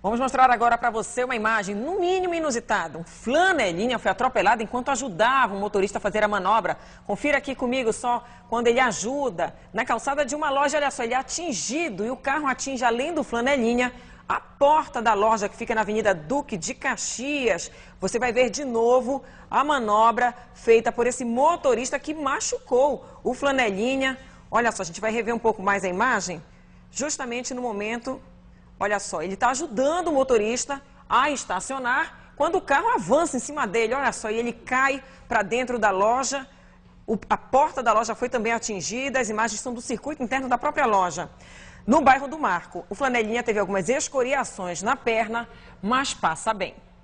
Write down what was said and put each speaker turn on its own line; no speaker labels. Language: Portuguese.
Vamos mostrar agora para você uma imagem, no mínimo inusitada. Um flanelinha foi atropelado enquanto ajudava o motorista a fazer a manobra. Confira aqui comigo só quando ele ajuda. Na calçada de uma loja, olha só, ele é atingido e o carro atinge, além do flanelinha, a porta da loja que fica na Avenida Duque de Caxias. Você vai ver de novo a manobra feita por esse motorista que machucou o flanelinha. Olha só, a gente vai rever um pouco mais a imagem, justamente no momento Olha só, ele está ajudando o motorista a estacionar quando o carro avança em cima dele. Olha só, e ele cai para dentro da loja. O, a porta da loja foi também atingida. As imagens são do circuito interno da própria loja. No bairro do Marco, o Flanelinha teve algumas escoriações na perna, mas passa bem.